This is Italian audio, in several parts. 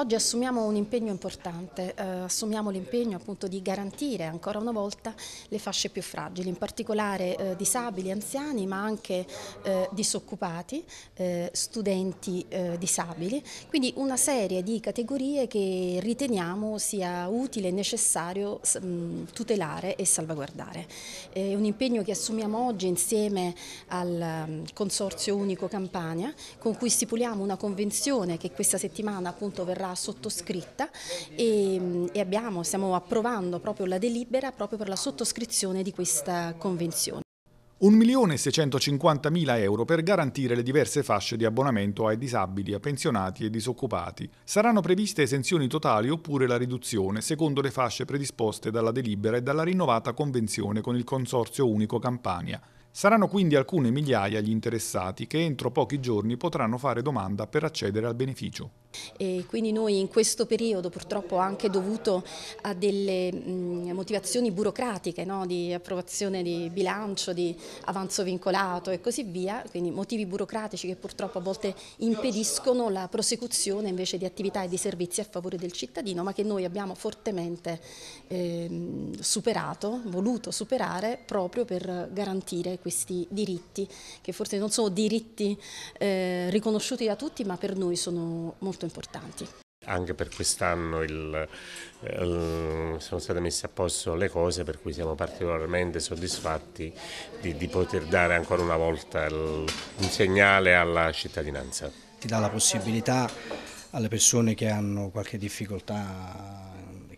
Oggi assumiamo un impegno importante, eh, assumiamo l'impegno appunto di garantire ancora una volta le fasce più fragili, in particolare eh, disabili, anziani, ma anche eh, disoccupati, eh, studenti eh, disabili, quindi una serie di categorie che riteniamo sia utile e necessario mh, tutelare e salvaguardare. È un impegno che assumiamo oggi insieme al um, Consorzio Unico Campania, con cui stipuliamo una convenzione che questa settimana appunto verrà delibera sottoscritta e, e abbiamo, stiamo approvando proprio la delibera proprio per la sottoscrizione di questa convenzione. 1.650.000 euro per garantire le diverse fasce di abbonamento ai disabili, a pensionati e disoccupati. Saranno previste esenzioni totali oppure la riduzione secondo le fasce predisposte dalla delibera e dalla rinnovata convenzione con il Consorzio Unico Campania. Saranno quindi alcune migliaia gli interessati che entro pochi giorni potranno fare domanda per accedere al beneficio. E quindi noi in questo periodo purtroppo anche dovuto a delle motivazioni burocratiche no? di approvazione di bilancio, di avanzo vincolato e così via, quindi motivi burocratici che purtroppo a volte impediscono la prosecuzione invece di attività e di servizi a favore del cittadino, ma che noi abbiamo fortemente eh, superato, voluto superare proprio per garantire questi diritti che forse non sono diritti eh, riconosciuti da tutti, ma per noi sono molto molto importanti. Anche per quest'anno il, eh, il, sono state messe a posto le cose per cui siamo particolarmente soddisfatti di, di poter dare ancora una volta il, un segnale alla cittadinanza. Ti dà la possibilità alle persone che hanno qualche difficoltà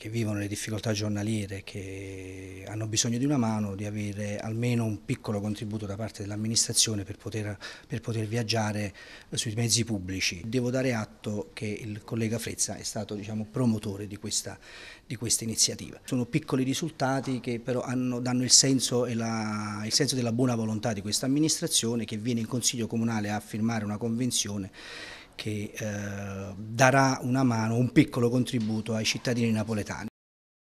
che vivono le difficoltà giornaliere, che hanno bisogno di una mano, di avere almeno un piccolo contributo da parte dell'amministrazione per poter, per poter viaggiare eh, sui mezzi pubblici. Devo dare atto che il collega Frezza è stato diciamo, promotore di questa, di questa, iniziativa. Sono piccoli risultati che però hanno, danno il senso, la, il senso della buona volontà di questa amministrazione che viene in Consiglio Comunale a firmare una convenzione che eh, darà una mano, un piccolo contributo ai cittadini napoletani.